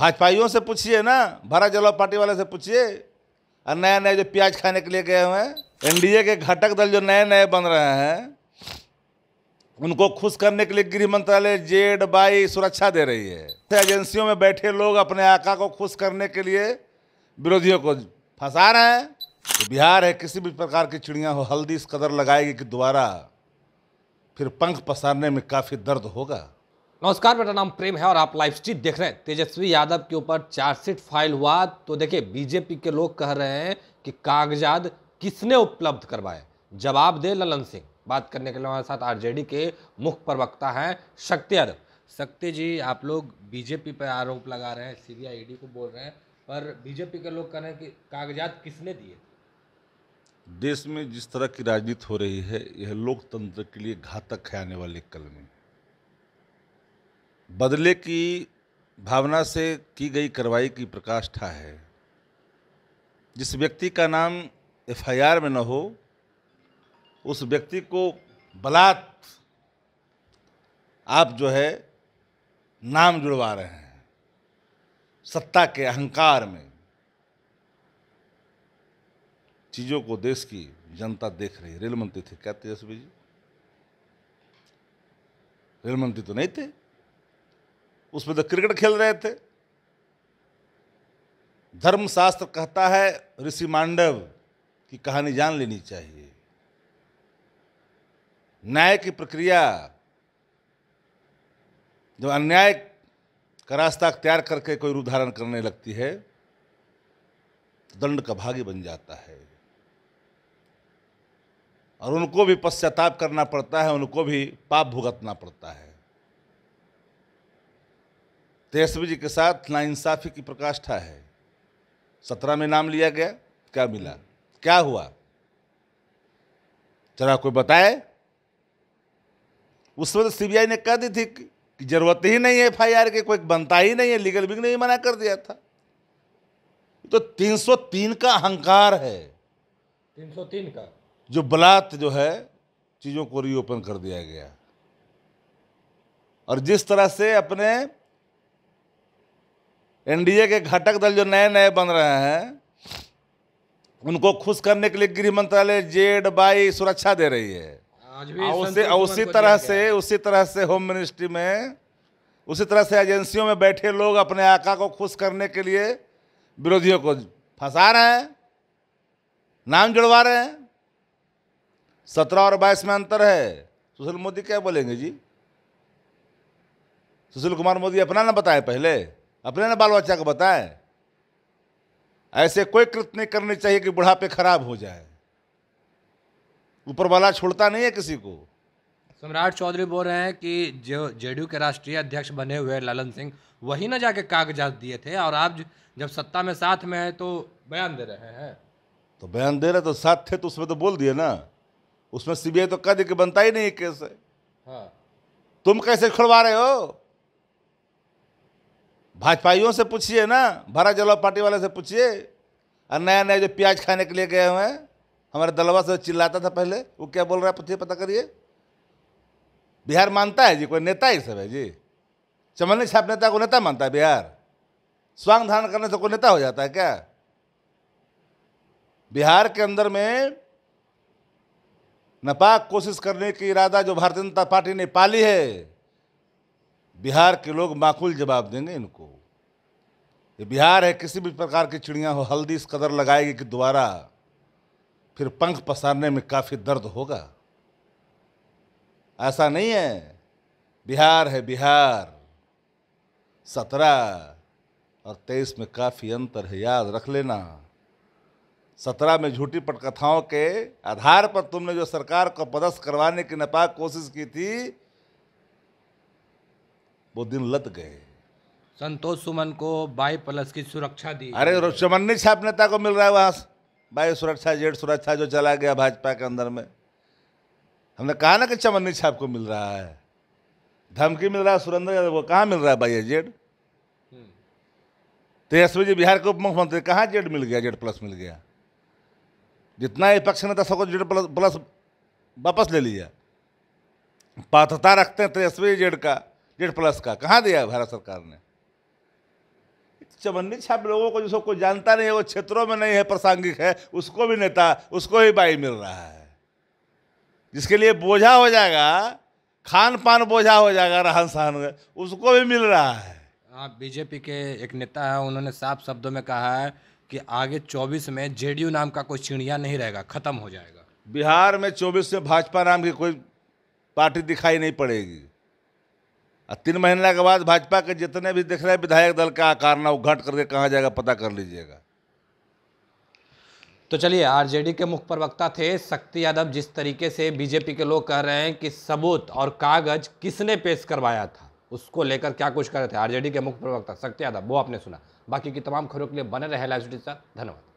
भाजपाइयों से पूछिए ना भारत जलवा पार्टी वाले से पूछिए और नया नया जो प्याज खाने के लिए गए हुए हैं एनडीए के घटक दल जो नए नए बन रहे हैं उनको खुश करने के लिए गृह मंत्रालय जेड बाई सुरक्षा दे रही है एजेंसियों में बैठे लोग अपने आका को खुश करने के लिए विरोधियों को फंसा रहे हैं तो बिहार है किसी भी प्रकार की चिड़िया हो हल्दी इस कदर लगाएगी कि दोबारा फिर पंख पसारने में काफ़ी दर्द होगा नमस्कार मेरा नाम प्रेम है और आप लाइव स्ट्रीट देख रहे हैं तेजस्वी यादव के ऊपर चार्जशीट फाइल हुआ तो देखिए बीजेपी के लोग कह रहे हैं कि कागजात किसने उपलब्ध करवाए जवाब दे ललन सिंह बात करने के लिए हमारे साथ आरजेडी के मुख्य प्रवक्ता हैं शक्ति यादव शक्ति जी आप लोग बीजेपी पर आरोप लगा रहे हैं सी बी को बोल रहे हैं पर बीजेपी के लोग कह रहे हैं कि कागजात किसने दिए देश में जिस तरह की राजनीति हो रही है यह लोकतंत्र के लिए घातक है आने वाले कल में बदले की भावना से की गई कार्रवाई की प्रकाष्ठा है जिस व्यक्ति का नाम एफआईआर में न हो उस व्यक्ति को बलात् आप जो है नाम जुड़वा रहे हैं सत्ता के अहंकार में चीज़ों को देश की जनता देख रही रेल मंत्री थे क्या तेजस्वी जी रेल मंत्री तो नहीं थे उसमें तो क्रिकेट खेल रहे थे धर्मशास्त्र कहता है ऋषि मांडव की कहानी जान लेनी चाहिए न्याय की प्रक्रिया जब अन्याय का रास्ता अख्तियार करके कोई उदाहरण करने लगती है दंड का भागी बन जाता है और उनको भी पश्चाताप करना पड़ता है उनको भी पाप भुगतना पड़ता है तेजस्वी तो जी के साथ नाइंसाफ़ी की प्रकाष्ठा है सत्रह में नाम लिया गया क्या मिला क्या हुआ जरा कोई बताए उस वक्त सीबीआई ने कह दी थी कि जरूरत ही नहीं है एफ के कोई बनता ही नहीं है लीगल विंग ने ही मना कर दिया था तो 303 का अहंकार है 303 का जो बलात् जो है चीज़ों को रीओपन कर दिया गया और जिस तरह से अपने एनडीए के घटक दल जो नए नए बन रहे हैं उनको खुश करने के लिए गृह मंत्रालय जेड बाई सुरक्षा दे रही है उसी उसी तरह से उसी तरह से होम मिनिस्ट्री में उसी तरह से एजेंसियों में बैठे लोग अपने आका को खुश करने के लिए विरोधियों को फंसा रहे हैं नाम जुड़वा रहे हैं सत्रह और बाईस में अंतर है सुशील मोदी क्या बोलेंगे जी सुशील कुमार मोदी अपना ना बताए पहले अपने ना बाल बच्चा को बताएं ऐसे कोई कृत्य नहीं करनी चाहिए कि बुढ़ापे खराब हो जाए ऊपर वाला छोड़ता नहीं है किसी को सम्राट चौधरी बोल रहे हैं कि जो जेडीयू के राष्ट्रीय अध्यक्ष बने हुए ललन सिंह वही ना जाके कागजात दिए थे और आप जब सत्ता में साथ में है तो बयान दे रहे हैं तो बयान दे रहे तो साथ थे तो उसमें तो बोल दिए ना उसमें सीबीआई तो कह दे कि बनता ही नहीं केस हाँ। तुम कैसे खुलवा रहे हो भाजपाइयों से पूछिए ना भरा जलवा पार्टी वाले से पूछिए और नया नया जो प्याज खाने के लिए गए हुए हैं हमारे दलवा से चिल्लाता था पहले वो क्या बोल रहा है पूछिए पता करिए बिहार मानता है जी कोई नेता ही सब है जी चमनी छाप नेता को नेता मानता है बिहार स्वांग धारण करने से कोई नेता हो जाता है क्या बिहार के अंदर में नपाक कोशिश करने की इरादा जो भारतीय जनता पार्टी ने पाली है बिहार के लोग माकूल जवाब देंगे इनको ये बिहार है किसी भी प्रकार की चिड़िया हो हल्दी इस कदर लगाएगी कि दोबारा फिर पंख पसारने में काफ़ी दर्द होगा ऐसा नहीं है बिहार है बिहार सत्रह और तेईस में काफ़ी अंतर है याद रख लेना सत्रह में झूठी पटकथाओं के आधार पर तुमने जो सरकार को पदस्थ करवाने की नपाक कोशिश की थी वो दिन लत गए संतोष सुमन को बाई प्लस की सुरक्षा दी अरे सुमन छाप नेता को मिल रहा है वहां बाई सुरक्षा जेड सुरक्षा जो चला गया भाजपा के अंदर में हमने कहा ना कि चमन्नी छाप को मिल रहा है धमकी मिल रहा है सुरेंद्र यादव को कहाँ मिल रहा है बाई जेड हम्म। तेजस्वी तो जी बिहार के उप मुख्यमंत्री कहाँ जेड मिल गया जेड प्लस मिल गया जितना विपक्ष नेता सबको जेड प्लस प्लस वापस ले लिया पात्रता रखते हैं तेजस्वी तो जेड का डेढ़ प्लस का कहाँ दिया भारत सरकार ने चवन्नी छाप लोगों को जिसको कोई जानता नहीं है वो क्षेत्रों में नहीं है प्रासंगिक है उसको भी नेता उसको ही बाई मिल रहा है जिसके लिए बोझा हो जाएगा खान पान बोझा हो जाएगा रहन सहन उसको भी मिल रहा है हाँ बीजेपी के एक नेता है उन्होंने साफ शब्दों में कहा है कि आगे 24 में जेडीयू नाम का कोई चिड़िया नहीं रहेगा खत्म हो जाएगा बिहार में 24 से भाजपा नाम की कोई पार्टी दिखाई नहीं पड़ेगी तीन महीने के बाद भाजपा के जितने भी दिख रहे विधायक दल का आकार ना उद्घाट करके कहाँ जाएगा पता कर लीजिएगा तो चलिए आरजेडी के मुख्य प्रवक्ता थे शक्ति यादव जिस तरीके से बीजेपी के लोग कह रहे हैं कि सबूत और कागज किसने पेश करवाया था उसको लेकर क्या कुछ कर रहे थे आरजेडी के मुख्य प्रवक्ता शक्ति यादव वो आपने सुना बाकी की तमाम खबरों के लिए बने रहे लाइव धन्यवाद